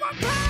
my power.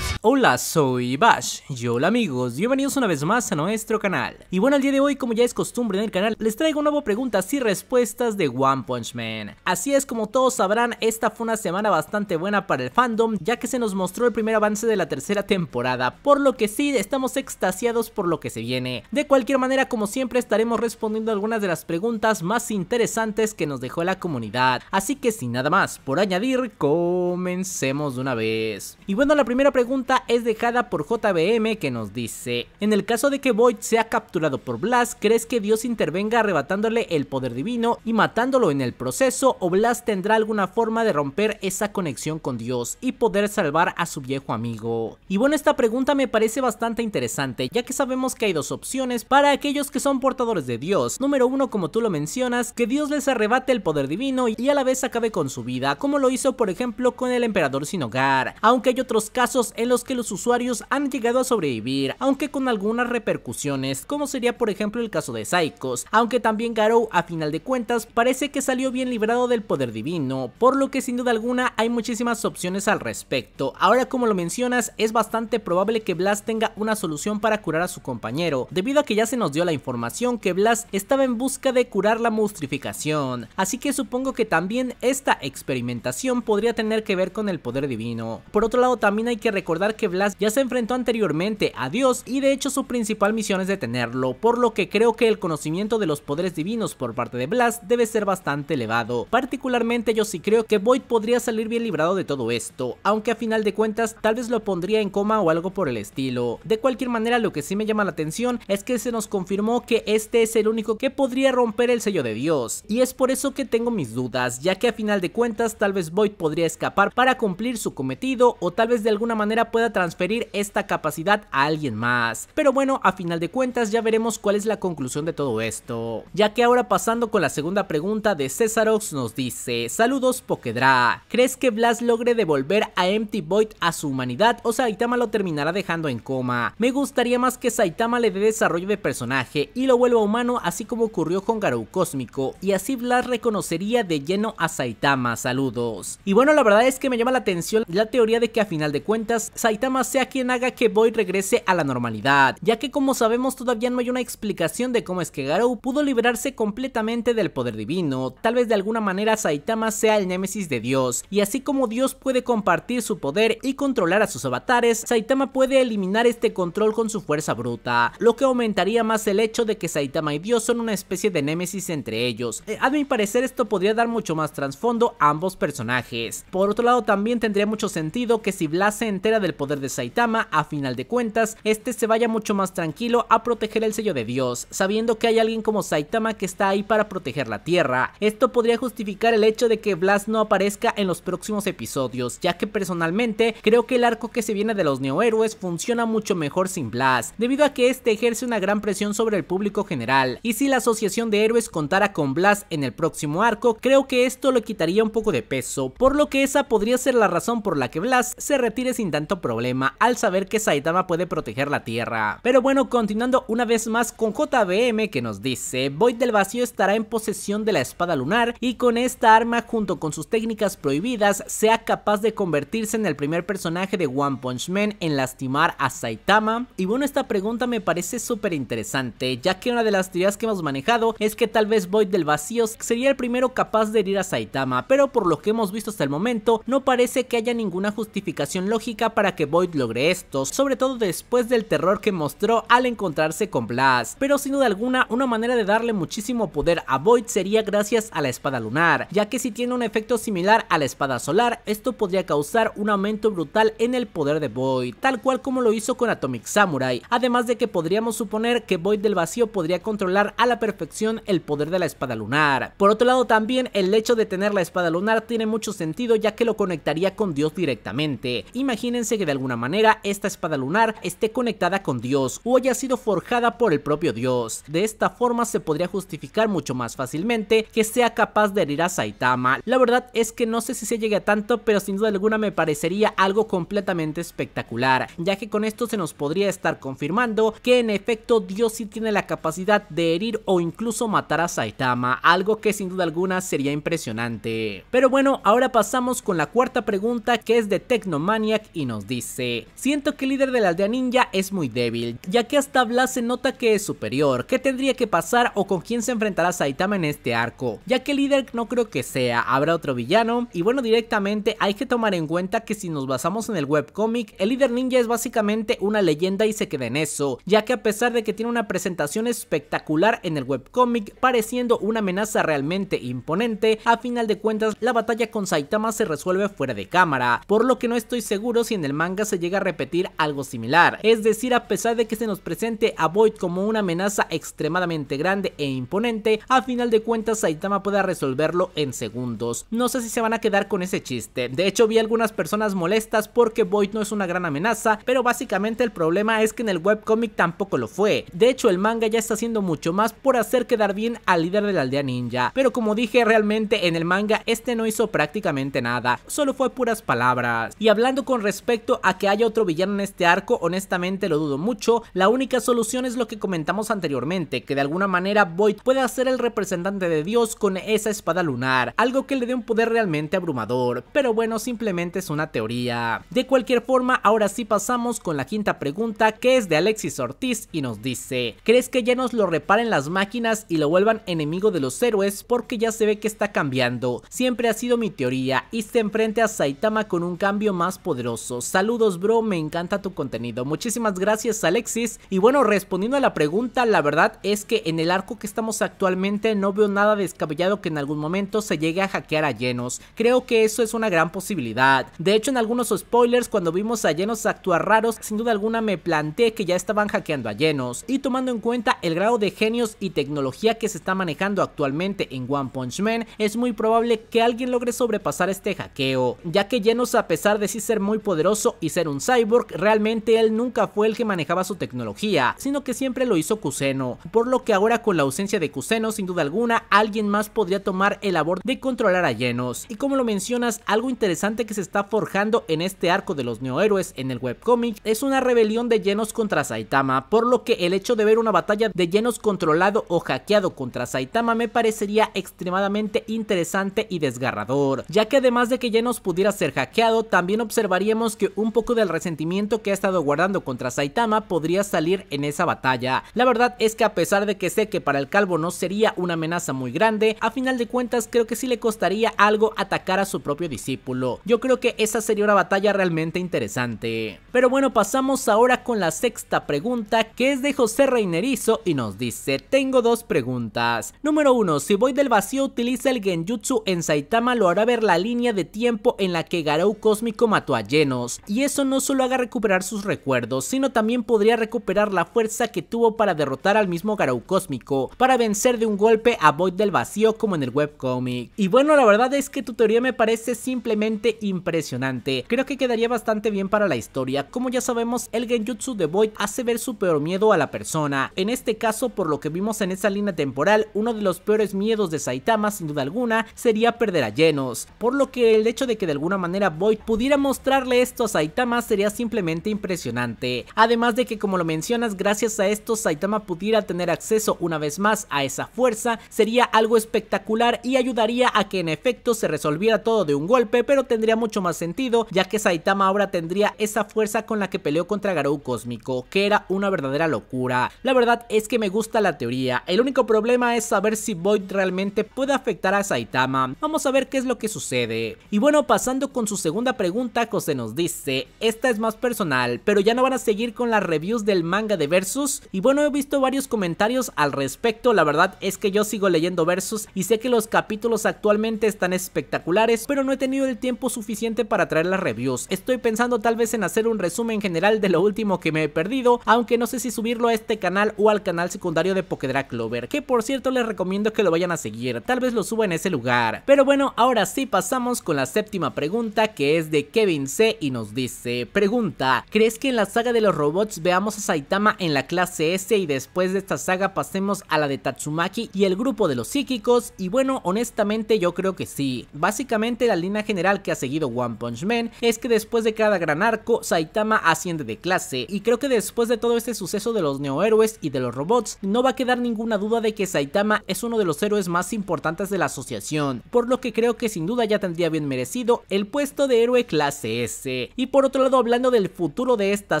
Hola, soy Bash y hola amigos, bienvenidos una vez más a nuestro canal. Y bueno, el día de hoy, como ya es costumbre en el canal, les traigo un nuevo preguntas y respuestas de One Punch Man. Así es, como todos sabrán, esta fue una semana bastante buena para el fandom, ya que se nos mostró el primer avance de la tercera temporada, por lo que sí, estamos extasiados por lo que se viene. De cualquier manera, como siempre, estaremos respondiendo algunas de las preguntas más interesantes que nos dejó la comunidad. Así que sin nada más, por añadir, comencemos de una vez. Y bueno, la primera pregunta es dejada por JBM que nos dice, en el caso de que Void sea capturado por Blast, ¿crees que Dios intervenga arrebatándole el poder divino y matándolo en el proceso o Blast tendrá alguna forma de romper esa conexión con Dios y poder salvar a su viejo amigo? Y bueno, esta pregunta me parece bastante interesante, ya que sabemos que hay dos opciones para aquellos que son portadores de Dios. Número uno, como tú lo mencionas, que Dios les arrebate el poder divino y a la vez acabe con su vida, como lo hizo por ejemplo con el emperador sin hogar, aunque hay otros casos en los que los usuarios han llegado a sobrevivir, aunque con algunas repercusiones, como sería por ejemplo el caso de Psychos, aunque también Garou a final de cuentas parece que salió bien librado del poder divino, por lo que sin duda alguna hay muchísimas opciones al respecto. Ahora como lo mencionas, es bastante probable que Blast tenga una solución para curar a su compañero, debido a que ya se nos dio la información que Blast estaba en busca de curar la monstrificación, así que supongo que también esta experimentación podría tener que ver con el poder divino. Por otro lado también hay que recordar que Blast ya se enfrentó anteriormente a Dios y de hecho su principal misión es detenerlo, por lo que creo que el conocimiento de los poderes divinos por parte de Blast debe ser bastante elevado. Particularmente yo sí creo que Void podría salir bien librado de todo esto, aunque a final de cuentas tal vez lo pondría en coma o algo por el estilo. De cualquier manera lo que sí me llama la atención es que se nos confirmó que este es el único que podría romper el sello de Dios, y es por eso que tengo mis dudas, ya que a final de cuentas tal vez Void podría escapar para cumplir su cometido o tal vez de alguna manera transferir esta capacidad a alguien más. Pero bueno, a final de cuentas ya veremos cuál es la conclusión de todo esto. Ya que ahora pasando con la segunda pregunta de Ox nos dice, saludos Pokedra, ¿crees que Blas logre devolver a Empty Void a su humanidad o Saitama lo terminará dejando en coma? Me gustaría más que Saitama le dé desarrollo de personaje y lo vuelva humano así como ocurrió con Garou Cósmico y así Blas reconocería de lleno a Saitama, saludos. Y bueno la verdad es que me llama la atención la teoría de que a final de cuentas Saitama sea quien haga que Boy regrese a la normalidad, ya que como sabemos todavía no hay una explicación de cómo es que Garou pudo liberarse completamente del poder divino, tal vez de alguna manera Saitama sea el némesis de Dios, y así como Dios puede compartir su poder y controlar a sus avatares, Saitama puede eliminar este control con su fuerza bruta, lo que aumentaría más el hecho de que Saitama y Dios son una especie de némesis entre ellos. Eh, a mi parecer esto podría dar mucho más trasfondo a ambos personajes. Por otro lado también tendría mucho sentido que si Blas se entera del poder de Saitama, a final de cuentas, este se vaya mucho más tranquilo a proteger el sello de Dios, sabiendo que hay alguien como Saitama que está ahí para proteger la Tierra. Esto podría justificar el hecho de que Blast no aparezca en los próximos episodios, ya que personalmente creo que el arco que se viene de los neohéroes funciona mucho mejor sin Blast debido a que este ejerce una gran presión sobre el público general, y si la asociación de héroes contara con Blast en el próximo arco, creo que esto le quitaría un poco de peso, por lo que esa podría ser la razón por la que Blast se retire sin tanto problema problema al saber que Saitama puede proteger la Tierra. Pero bueno, continuando una vez más con JBM que nos dice, Void del Vacío estará en posesión de la espada lunar y con esta arma junto con sus técnicas prohibidas sea capaz de convertirse en el primer personaje de One Punch Man en lastimar a Saitama. Y bueno, esta pregunta me parece súper interesante, ya que una de las teorías que hemos manejado es que tal vez Void del Vacío sería el primero capaz de herir a Saitama, pero por lo que hemos visto hasta el momento, no parece que haya ninguna justificación lógica para que que Void logre esto, sobre todo después del terror que mostró al encontrarse con Blast. Pero sin duda alguna, una manera de darle muchísimo poder a Void sería gracias a la espada lunar, ya que si tiene un efecto similar a la espada solar, esto podría causar un aumento brutal en el poder de Void, tal cual como lo hizo con Atomic Samurai, además de que podríamos suponer que Void del vacío podría controlar a la perfección el poder de la espada lunar. Por otro lado también el hecho de tener la espada lunar tiene mucho sentido ya que lo conectaría con Dios directamente. Imagínense de alguna manera esta espada lunar esté conectada con Dios o haya sido forjada por el propio Dios. De esta forma se podría justificar mucho más fácilmente que sea capaz de herir a Saitama. La verdad es que no sé si se llegue a tanto, pero sin duda alguna me parecería algo completamente espectacular, ya que con esto se nos podría estar confirmando que en efecto Dios sí tiene la capacidad de herir o incluso matar a Saitama, algo que sin duda alguna sería impresionante. Pero bueno, ahora pasamos con la cuarta pregunta que es de Technomaniac y nos dice, siento que el líder de la aldea ninja es muy débil, ya que hasta Blas se nota que es superior, ¿qué tendría que pasar o con quién se enfrentará Saitama en este arco? Ya que el líder no creo que sea, habrá otro villano, y bueno directamente hay que tomar en cuenta que si nos basamos en el webcomic, el líder ninja es básicamente una leyenda y se queda en eso, ya que a pesar de que tiene una presentación espectacular en el webcomic, pareciendo una amenaza realmente imponente, a final de cuentas la batalla con Saitama se resuelve fuera de cámara, por lo que no estoy seguro si en el manga se llega a repetir algo similar, es decir, a pesar de que se nos presente a Void como una amenaza extremadamente grande e imponente, a final de cuentas Saitama pueda resolverlo en segundos. No sé si se van a quedar con ese chiste, de hecho vi algunas personas molestas porque Void no es una gran amenaza, pero básicamente el problema es que en el webcomic tampoco lo fue, de hecho el manga ya está haciendo mucho más por hacer quedar bien al líder de la aldea ninja, pero como dije realmente en el manga este no hizo prácticamente nada, solo fue puras palabras. Y hablando con respecto a que haya otro villano en este arco, honestamente lo dudo mucho. La única solución es lo que comentamos anteriormente, que de alguna manera Void pueda ser el representante de Dios con esa espada lunar, algo que le dé un poder realmente abrumador, pero bueno, simplemente es una teoría. De cualquier forma, ahora sí pasamos con la quinta pregunta, que es de Alexis Ortiz y nos dice, ¿crees que ya nos lo reparen las máquinas y lo vuelvan enemigo de los héroes? Porque ya se ve que está cambiando. Siempre ha sido mi teoría y se enfrente a Saitama con un cambio más poderoso. Saludos, bro, me encanta tu contenido. Muchísimas gracias, Alexis. Y bueno, respondiendo a la pregunta, la verdad es que en el arco que estamos actualmente no veo nada descabellado que en algún momento se llegue a hackear a llenos. Creo que eso es una gran posibilidad. De hecho, en algunos spoilers, cuando vimos a llenos actuar raros, sin duda alguna me planteé que ya estaban hackeando a llenos Y tomando en cuenta el grado de genios y tecnología que se está manejando actualmente en One Punch Man, es muy probable que alguien logre sobrepasar este hackeo, ya que llenos a pesar de sí ser muy poderoso, y ser un cyborg, realmente él nunca fue el que manejaba su tecnología, sino que siempre lo hizo Kuseno por lo que ahora con la ausencia de Kuseno sin duda alguna, alguien más podría tomar el labor de controlar a Llenos. Y como lo mencionas, algo interesante que se está forjando en este arco de los neohéroes en el webcomic es una rebelión de Llenos contra Saitama, por lo que el hecho de ver una batalla de Llenos controlado o hackeado contra Saitama me parecería extremadamente interesante y desgarrador, ya que además de que Llenos pudiera ser hackeado, también observaríamos que un poco del resentimiento que ha estado guardando contra Saitama podría salir en esa batalla. La verdad es que a pesar de que sé que para el calvo no sería una amenaza muy grande, a final de cuentas creo que sí le costaría algo atacar a su propio discípulo. Yo creo que esa sería una batalla realmente interesante. Pero bueno, pasamos ahora con la sexta pregunta que es de José Reinerizo y nos dice, tengo dos preguntas. Número uno, si voy del Vacío utiliza el Genjutsu en Saitama lo hará ver la línea de tiempo en la que Garou Cósmico mató a Genos y eso no solo haga recuperar sus recuerdos, sino también podría recuperar la fuerza que tuvo para derrotar al mismo Garou Cósmico, para vencer de un golpe a Void del Vacío como en el webcomic. Y bueno, la verdad es que tu teoría me parece simplemente impresionante, creo que quedaría bastante bien para la historia, como ya sabemos el Genjutsu de Void hace ver su peor miedo a la persona, en este caso por lo que vimos en esa línea temporal, uno de los peores miedos de Saitama sin duda alguna sería perder a Genos, por lo que el hecho de que de alguna manera Void pudiera mostrarle esto Saitama sería simplemente impresionante. Además de que como lo mencionas, gracias a esto Saitama pudiera tener acceso una vez más a esa fuerza, sería algo espectacular y ayudaría a que en efecto se resolviera todo de un golpe, pero tendría mucho más sentido ya que Saitama ahora tendría esa fuerza con la que peleó contra Garou Cósmico, que era una verdadera locura. La verdad es que me gusta la teoría, el único problema es saber si Void realmente puede afectar a Saitama. Vamos a ver qué es lo que sucede. Y bueno, pasando con su segunda pregunta, Kose nos dice, esta es más personal, pero ya no van a seguir con las reviews del manga de Versus. Y bueno, he visto varios comentarios al respecto, la verdad es que yo sigo leyendo Versus y sé que los capítulos actualmente están espectaculares, pero no he tenido el tiempo suficiente para traer las reviews. Estoy pensando tal vez en hacer un resumen general de lo último que me he perdido, aunque no sé si subirlo a este canal o al canal secundario de Pokedra Clover, que por cierto les recomiendo que lo vayan a seguir, tal vez lo suba en ese lugar. Pero bueno, ahora sí pasamos con la séptima pregunta que es de Kevin C y nos dice, pregunta, ¿crees que en la saga de los robots veamos a Saitama en la clase S y después de esta saga pasemos a la de Tatsumaki y el grupo de los psíquicos? Y bueno, honestamente yo creo que sí. Básicamente la línea general que ha seguido One Punch Man es que después de cada gran arco, Saitama asciende de clase y creo que después de todo este suceso de los neohéroes y de los robots, no va a quedar ninguna duda de que Saitama es uno de los héroes más importantes de la asociación, por lo que creo que sin duda ya tendría bien merecido el puesto de héroe clase S. Y por otro lado, hablando del futuro de esta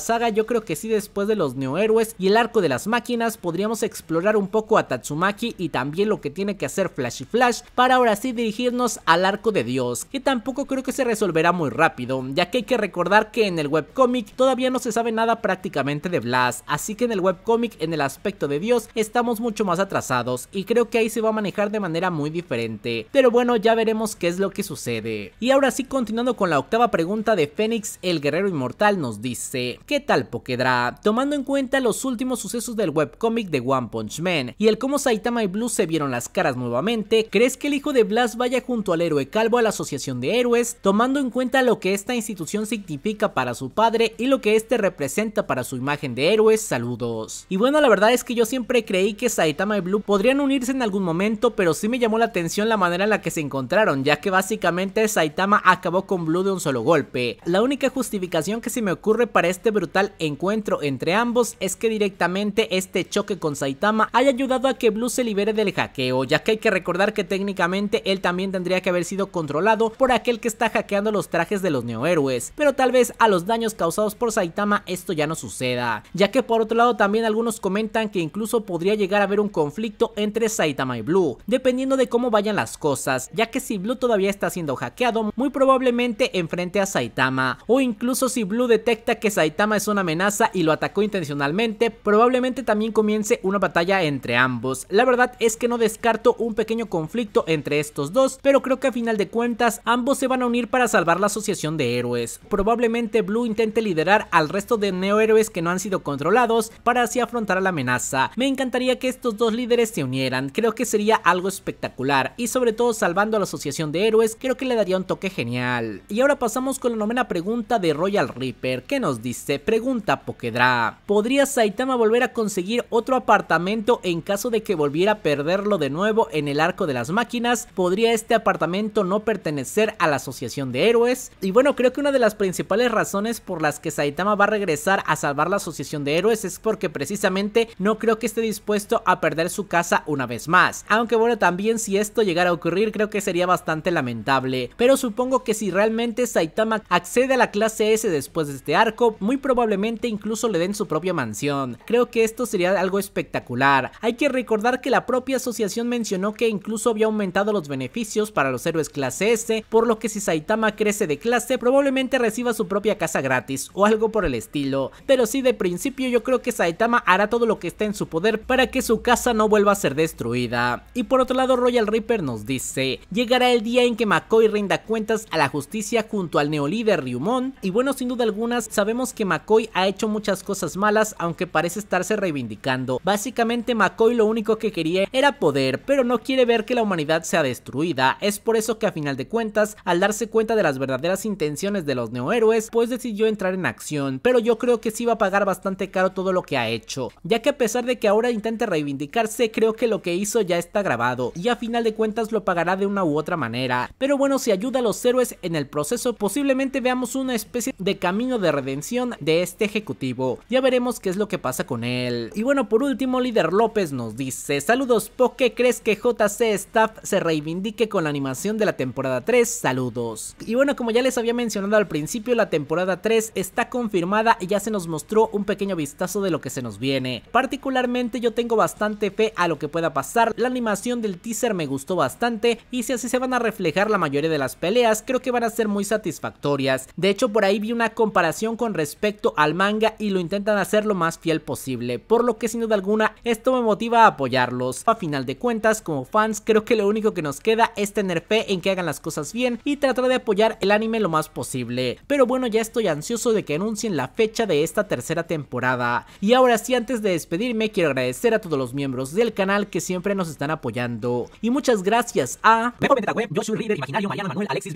saga, yo creo que sí después de los neohéroes y el arco de las máquinas podríamos explorar un poco a Tatsumaki y también lo que tiene que hacer Flash y Flash para ahora sí dirigirnos al arco de Dios, que tampoco creo que se resolverá muy rápido, ya que hay que recordar que en el webcomic todavía no se sabe nada prácticamente de Blast, así que en el webcomic en el aspecto de Dios estamos mucho más atrasados y creo que ahí se va a manejar de manera muy diferente, pero bueno ya veremos qué es lo que sucede. Y ahora sí continuando con la octava pregunta de Fénix el guerrero inmortal, nos dice, ¿qué tal Pokedra? Tomando en cuenta los últimos sucesos del webcómic de One Punch Man y el cómo Saitama y Blue se vieron las caras nuevamente, ¿crees que el hijo de Blas vaya junto al héroe calvo a la Asociación de Héroes, tomando en cuenta lo que esta institución significa para su padre y lo que este representa para su imagen de héroes? Saludos. Y bueno, la verdad es que yo siempre creí que Saitama y Blue podrían unirse en algún momento, pero sí me llamó la atención la manera en la que se encontraron, ya que básicamente Saitama acabó con Blue de un solo golpe. La única justificación que se me ocurre para este brutal encuentro entre ambos es que directamente este choque con Saitama haya ayudado a que Blue se libere del hackeo, ya que hay que recordar que técnicamente él también tendría que haber sido controlado por aquel que está hackeando los trajes de los neohéroes, pero tal vez a los daños causados por Saitama esto ya no suceda, ya que por otro lado también algunos comentan que incluso podría llegar a haber un conflicto entre Saitama y Blue, dependiendo de cómo vayan las cosas, ya que si Blue todavía está siendo hackeado, muy probablemente enfrente a Saitama, o incluso si Blue detecta que Saitama es una amenaza y lo atacó intencionalmente, probablemente también comience una batalla entre ambos. La verdad es que no descarto un pequeño conflicto entre estos dos, pero creo que a final de cuentas ambos se van a unir para salvar la asociación de héroes. Probablemente Blue intente liderar al resto de neohéroes que no han sido controlados para así afrontar a la amenaza. Me encantaría que estos dos líderes se unieran, creo que sería algo espectacular y sobre todo salvando a la asociación de héroes creo que le daría un toque genial. Y ahora pasamos con la novena pregunta de Royal Reaper que nos dice, pregunta Pokedra, ¿podría Saitama volver a conseguir otro apartamento en caso de que volviera a perderlo de nuevo en el arco de las máquinas? ¿Podría este apartamento no pertenecer a la Asociación de Héroes? Y bueno, creo que una de las principales razones por las que Saitama va a regresar a salvar la Asociación de Héroes es porque precisamente no creo que esté dispuesto a perder su casa una vez más. Aunque bueno, también si esto llegara a ocurrir creo que sería bastante lamentable. Pero supongo que si realmente Saitama accede a la clase S después de este arco, muy probablemente incluso le den su propia mansión. Creo que esto sería algo espectacular. Hay que recordar que la propia asociación mencionó que incluso había aumentado los beneficios para los héroes clase S, por lo que si Saitama crece de clase probablemente reciba su propia casa gratis o algo por el estilo. Pero sí de principio yo creo que Saitama hará todo lo que esté en su poder para que su casa no vuelva a ser destruida. Y por otro lado Royal Reaper nos dice, llegará el día en que Makoi rinda cuentas a la justicia junto al neolíder Ryumo y bueno, sin duda algunas, sabemos que McCoy ha hecho muchas cosas malas, aunque parece estarse reivindicando. Básicamente McCoy lo único que quería era poder, pero no quiere ver que la humanidad sea destruida. Es por eso que a final de cuentas, al darse cuenta de las verdaderas intenciones de los neohéroes, pues decidió entrar en acción, pero yo creo que sí va a pagar bastante caro todo lo que ha hecho, ya que a pesar de que ahora intente reivindicarse, creo que lo que hizo ya está grabado, y a final de cuentas lo pagará de una u otra manera. Pero bueno, si ayuda a los héroes en el proceso, posiblemente veamos un una especie de camino de redención de este ejecutivo. Ya veremos qué es lo que pasa con él. Y bueno, por último, líder López nos dice, saludos qué ¿crees que JC Staff se reivindique con la animación de la temporada 3? Saludos. Y bueno, como ya les había mencionado al principio, la temporada 3 está confirmada y ya se nos mostró un pequeño vistazo de lo que se nos viene. Particularmente yo tengo bastante fe a lo que pueda pasar, la animación del teaser me gustó bastante y si así se van a reflejar la mayoría de las peleas, creo que van a ser muy satisfactorias. De de hecho, por ahí vi una comparación con respecto al manga y lo intentan hacer lo más fiel posible, por lo que sin duda alguna esto me motiva a apoyarlos. A final de cuentas, como fans, creo que lo único que nos queda es tener fe en que hagan las cosas bien y tratar de apoyar el anime lo más posible. Pero bueno, ya estoy ansioso de que anuncien la fecha de esta tercera temporada. Y ahora sí, antes de despedirme, quiero agradecer a todos los miembros del canal que siempre nos están apoyando. Y muchas gracias a... Imaginario, Manuel, Alexis,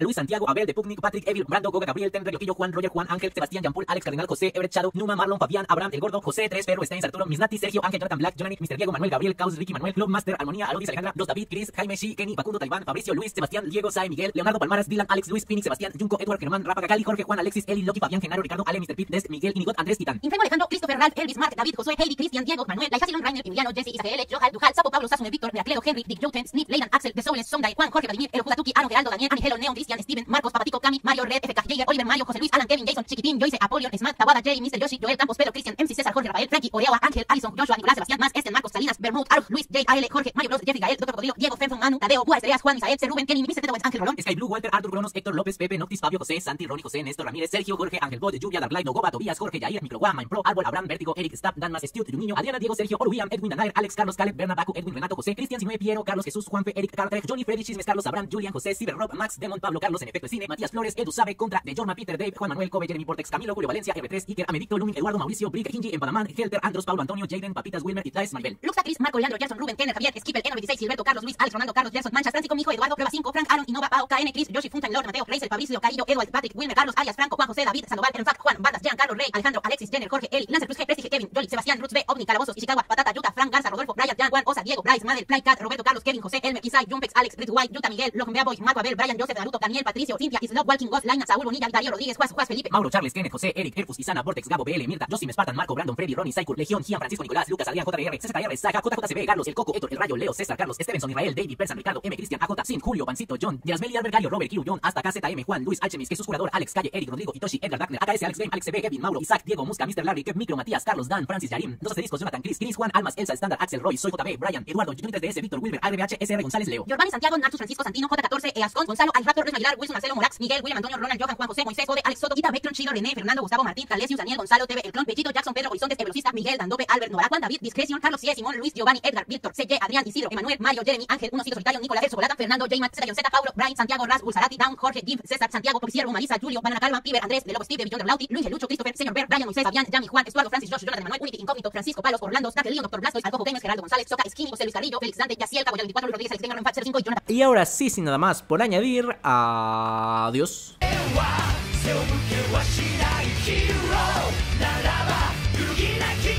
Luis Santiago, Abel de Evil, Brando, Goga, Gabriel, Ten, Yoquillo, Juan, Roger, Juan, Ángel, Sebastián, Jean Paul, Alex, Cardenal, José, Everett, Shadow, Numa, Marlon, Fabián, Abraham, El Gordo, José, Tres, Perro, Steins, Arturo, Misnati, Sergio, Ángel, Jonathan Black, Jonathan, Mr. Diego, Manuel, Gabriel, Caos, Ricky, Manuel, Club Master, Armonía, Alodis, Alejandra, Dos, David, Chris, Jaime, Shi, Kenny, Facundo, Talibán, Fabricio, Luis, Sebastián, Diego, Sae, Miguel, Leonardo, Palmaras, Dylan, Alex, Luis, Phoenix, Sebastián, Junco, Edward, Germán, Rafa, Cali, Jorge, Juan, Alexis, Eli, Loki, Fabián, Genaro, Ricardo, Ale, Mr. Pete, Des, Miguel, Inigot, Andrés, Titán. Enfermo Alejandro, Christopher, Ralph, Elvis, Mark, David, José, Heidi, Cristian, Diego, Manuel, Laija, Silon, Rainer, Emiliano, Jesse, Isael, Johal, Duhal, Sapo, Pablo, Sasune, Víctor, Miracledo, Henry, Dick, Jouten, Snip, Leyland, Axel, The Souls, Sonday, Juan, Jorge, Vladimir, El Judatuki, Aaron, Geraldo, Daniel, Angelo, Neon, Cristian, Steven, Marcos, Papatico, Cami, Mayo, Red, FK, Jager, Oliver mario José Luis, Alan, Kevin, Jason, Chiquitín, Joyce, Apolion, Smart, Tawada, Jerry, Mr. Yoshi, Joel Campos, Pedro, Cristian, MC, César, Jorge, Rafael, Frankie, Oreawa, Ángel, Alison, Joshua, Nicolás, Sebastián, Más, Esten, Marcos, Salinas, Bermud, Arug, Luis, Jade, AL, Jorge, Mario Bros, Jeffrey, Gael, Dr. Cocodrilo, Diego, Fenfon, Manu, Tadeo, Bua, Estrellas, Juan, Misael, C. Rubén, Kenny, Mr. Teto, Ángel Rolón, Sky Blue, Walter, Arthur, Cronos, Héctor López, Pepe, Noctis, Fabio, José, Santi, Ronnie, José, Néstor, Ramírez, Sergio, Jorge, Ángel, Bode, Lluvia, Dark Light, Nogoba, Tobías, Jorge, Jair, Micro, Mine Pro, Árbol, Abraham, Vértigo, Eric, stab Dan, Más, Stuart, Niño, Adriana, Diego, Sergio, Oruiam, Edwin, Anair, Alex, Carlos, Caleb, Bernabaco, Edwin, Renato, José, Cristian, Sinue, Piero, Carlos, Jesús, Juanfe, Eric, Carter, Johnny, Freddy, Chismes, Carlos, Abraham, Julian, José, Max, Demon, Pablo, Carlos, en efecto, Cine, Matías Flores, sabe contra De Jorma, Peter, Dave, Juan Manuel, Kobe, Jeremy Vortex, Camilo, Julio Valencia, R3, Iker, Amedicto, Lumin, Eduardo, Mauricio, Brick, Gingy, Empadaman Helter, Andros, Pablo Antonio, Jaden, Papitas, Wilmer, y Itlaes, Maribel. Luxa, Cris, Marco, Leandro, Jackson, Ruben Kenner, Javier, Skipper, N96, Gilberto, Carlos, Luis, Alex, Ronaldo, Carlos, Jackson, Manchas, Francisco, Mijo, Eduardo, Prueba 5, Frank, Aaron, Innova, Pau, KN, Chris, Yoshi, Funtan, Lord, Mateo, Grace, Fabricio, Carillo, Edward, Patrick, Wilmer, Carlos, Arias, Franco, Juan José, David, Sandoval, Enfact, Juan, Bandas, Jean, Carlos, Rey, Alejandro, Alexis, Jenner, Jorge, Eli, Lancer, Plus, G, Prestige, Kevin, Jolly, Sebastián, Roots, B, Ovni, Calabozos, Ishikawa, Patata, Yuta, Frank, Garza, Rodolfo, Brian, Jan, Juan, Osa, Diego, Bryce, Madel, Play, Cat, Roberto, Carlos, Kevin, José, Elmer, Kisai, Jumpex, Alex, Brit, White, Yuta, Miguel, Logan, Boys Boy, Marco Abel, Brian, Joseph, Naruto, Daniel, Patricio, Cynthia Islob, Walking Goff, Laina, Saúl Bonilla, Darío Rodríguez, Juan, Juan Felipe, Mauro Charles, Kenneth, José, Eric, Erfus, Isana, Vortex, Gabo, BL, Mirta, Josim, Spartan, Marco, Brandon, Freddy, Ronnie, Saikur, Legión, Gian, Francisco, Nicolás, Lucas, Adrián, JR, CZR, Saga, JJCB, Carlos, El Coco, Héctor, El Rayo, Leo, César, Carlos, Stevenson, Israel, David, Persan, Ricardo, M, Cristian, AJ, Sin, Julio, Pancito, John, Yasmeli, Albert Gallo, Robert, Q, John, hasta KZM, Juan, Luis, Alchemis, Jesús, Curador, Alex, Calle, Eric, Rodrigo, Itoshi, Edgar, Wagner, AKS, Alex Game, Alex B, Kevin, Mauro, Isaac, Diego, Musca, Mr. Larry, Kev, Micro, Matías, Carlos, Dan, Francis, Yarim, dos Discos, Jonathan, Chris, Chris, Juan, Almas, Elsa, Standard, Axel, Roy, Soy, JB, Brian, Eduardo, Junior, DS, Víctor, Wilber, RBH, SR, González, Leo, Giovanni, Santiago, Nacho, Francisco, Santino, J14, Eascon, eh, Gonzalo, Alrato, Luis Aguilar, Wilson, Marcelo, Morax, Miguel, William, Antonio, Ronald, Johan, Juan José, Moisés, Code, Alex Soto, Ita, Vectron, Chido, René, Fernando, Gustavo, Martín, Talesius, Daniel, Gonzalo, TV, El Clon, Pechito, Jackson, Pedro, Horizontes, Evelocista, Miguel, Dandope, Albert, Nora, Juan, David, Discreción, Carlos, Cies, Simón, Luis, Giovanni, Edgar, Víctor, CJ, Adrián, Isidro, Emanuel, Mario, Jeremy, Ángel, Uno, Cito, Solitario, Nicolás, El Sobolata, Fernando, J. Zeta, Z, Paulo, Brian, Santiago, Ras, Bulsarati, Down, Jorge, Gibb, César, Santiago, policiero Marisa, Julio, Banana Calva, Piber, Andrés, De Steve, Billón, Blauti, Luis, Lucho, Christopher, Señor Ber, Brian, Moisés, avian Yami, Juan, Estuardo, Francis, Josh, Jonathan, Manuel, Unity, Incógnito, Francisco, Palos, Orlando, Dante, Leon, Doctor Blastoise, Alcojo, Gamers, Geraldo González, Soca, Skinny, José Luis Carrillo, Félix Dante, Yaciel, Cabo, 24, Rodríguez, Alex Tengo, 05 y Jonathan. Y ahora sí, sin nada más por añadir, adiós.「背負向けはしないヒーローなら」